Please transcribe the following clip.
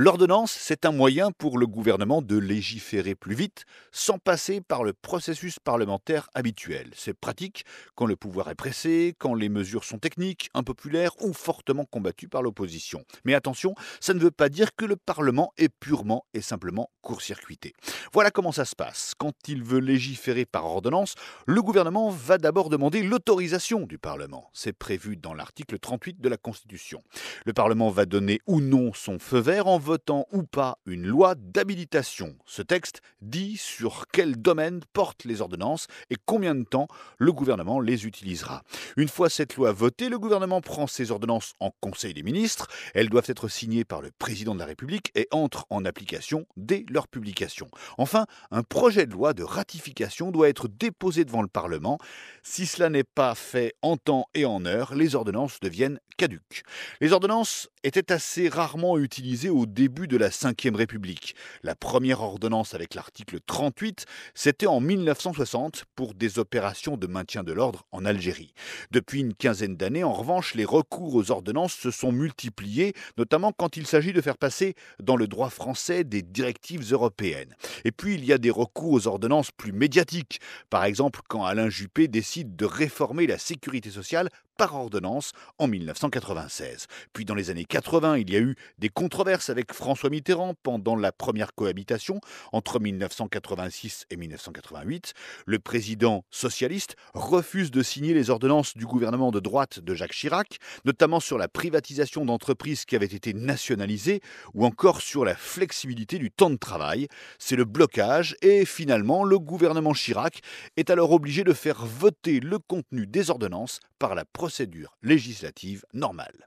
L'ordonnance, c'est un moyen pour le gouvernement de légiférer plus vite sans passer par le processus parlementaire habituel. C'est pratique quand le pouvoir est pressé, quand les mesures sont techniques, impopulaires ou fortement combattues par l'opposition. Mais attention, ça ne veut pas dire que le Parlement est purement et simplement court-circuité. Voilà comment ça se passe. Quand il veut légiférer par ordonnance, le gouvernement va d'abord demander l'autorisation du Parlement. C'est prévu dans l'article 38 de la Constitution. Le Parlement va donner ou non son feu vert en votant ou pas une loi d'habilitation. Ce texte dit sur quel domaine portent les ordonnances et combien de temps le gouvernement les utilisera. Une fois cette loi votée, le gouvernement prend ses ordonnances en Conseil des ministres. Elles doivent être signées par le président de la République et entrent en application dès leur publication. Enfin, un projet de loi de ratification doit être déposé devant le Parlement. Si cela n'est pas fait en temps et en heure, les ordonnances deviennent caduques. Les ordonnances étaient assez rarement utilisées au début de la Ve République. La première ordonnance avec l'article 38, c'était en 1960 pour des opérations de maintien de l'ordre en Algérie. Depuis une quinzaine d'années, en revanche, les recours aux ordonnances se sont multipliés, notamment quand il s'agit de faire passer dans le droit français des directives européennes. Et puis il y a des recours aux ordonnances plus médiatiques, par exemple quand Alain Juppé décide de réformer la sécurité sociale par ordonnance en 1996. Puis dans les années 80, il y a eu des controverses avec François Mitterrand pendant la première cohabitation entre 1986 et 1988. Le président socialiste refuse de signer les ordonnances du gouvernement de droite de Jacques Chirac, notamment sur la privatisation d'entreprises qui avaient été nationalisées ou encore sur la flexibilité du temps de travail. C'est le blocage et finalement le gouvernement Chirac est alors obligé de faire voter le contenu des ordonnances par la procédure procédure législative normale.